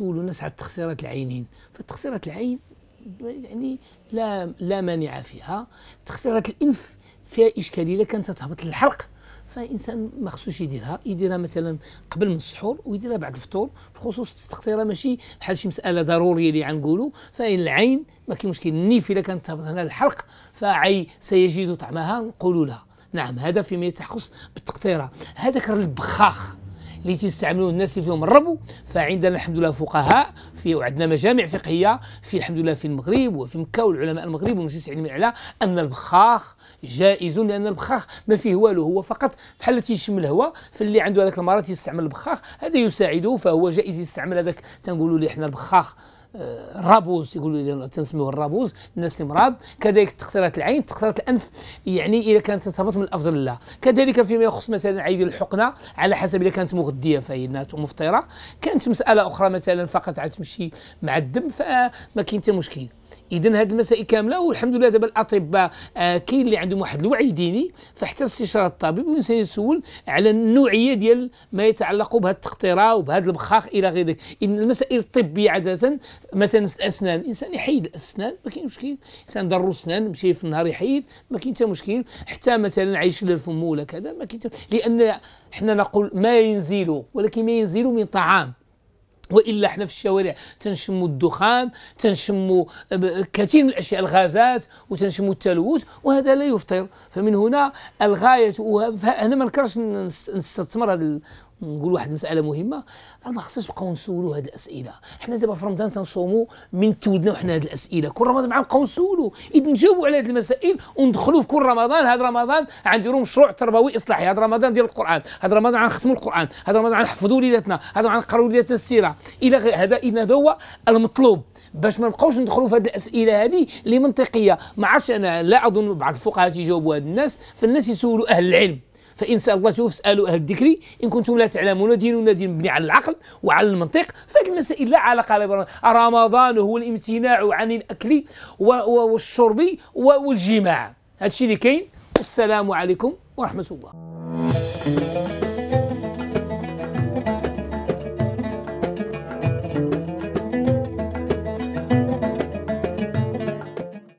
يسولوا الناس على تخسيرات العينين فتخسيرات العين يعني لا لا مانع فيها تخسيرات الانف فيها اشكاليه الا كانت تهبط للحلق فالانسان ما خصوش يديرها يديرها مثلا قبل من السحور ويديرها بعد الفطور بخصوص التقطيره ماشي بحال شي مساله ضروريه اللي غنقولوا فان العين ما كاين مشكل النيف الا كانت تهبط هنا الحلق فعي سيجد طعمها نقولوا لها نعم هذا فيما يتخص بالتقطيره هذاك البخاخ اللي تيستعملوه الناس اللي فيهم الربو فعندنا الحمد لله فقهاء في وعندنا مجامع فقهيه في الحمد لله في المغرب وفي مكه والعلماء المغرب ومجلس العلم على ان البخاخ جائز لان البخاخ ما فيه والو هو فقط بحال تيشم الهواء فاللي عنده هذاك المرض يستعمل البخاخ هذا يساعده فهو جائز يستعمل هذاك تنقولوا ليه حنا البخاخ الرابوز يقولوا لي تنسميوه الرابوز الناس اللي مراض كذلك تقطيرات العين تقطيرات الانف يعني اذا كانت ترتبط من الافضل لا كذلك فيما يخص مثلا عيد الحقنه على حسب اذا كانت مغذيه فهي ومفطره كانت مساله اخرى مثلا فقط عتمشي مع الدم فما كاين حتى مشكل اذا هذه المسائل كامله والحمد لله دابا الاطباء آه كاين اللي عندهم واحد الوعي ديني فحتى استشاره الطبيب والانسان يسول على النوعيه ديال ما يتعلق بهذه التقطيره وبهذا البخاخ الى غير ذلك ان المسائل الطبيه عاده مثلا الاسنان الانسان يحيد الاسنان ما كاين مشكل الانسان ضر الاسنان مشي في النهار يحيد ما كاين حتى مشكل حتى مثلا عيش للفم ولا كذا ما كاين لان حنا نقول ما ينزل ولكن ما ينزل من طعام والا احنا في الشوارع تنشموا الدخان تنشموا كثير من الاشياء الغازات وتنشموا التلوث وهذا لا يفطر فمن هنا الغايه فانا ما نكرش نستثمر هذا نقول واحد المساله مهمه راه ما خصناش نبقاو نسولوا هاد الاسئله حنا دابا في رمضان تنصوموا من تودنا وحنا هاد الاسئله كل رمضان معا نبقاو نسولوا اذ نجاوبوا على هاد المسائل وندخلوا في كل رمضان هاد رمضان عندي مشروع تربوي اصلاحي هاد رمضان ديال القران هاد رمضان غنختموا القران هاد رمضان غنحفظوا وليداتنا هاد رمضان غنقراو وليداتنا السيره الى غير هذا اذا هذا هو المطلوب باش ما نبقاوش ندخلوا في هذه الاسئله هذه اللي منطقيه ما عرفتش انا لا اظن بعض الفقهاء تيجاوبوا هاد الناس فالناس يسولوا اهل العلم فإن سال الله فاسألوا أهل الذكر إن كنتم لا تعلمون ديننا دين مبني على العقل وعلى المنطق فهذه المسائل لا علاقة لها رمضان هو الامتناع عن الأكل والشرب والجماع هذا الشيء اللي كاين والسلام عليكم ورحمة الله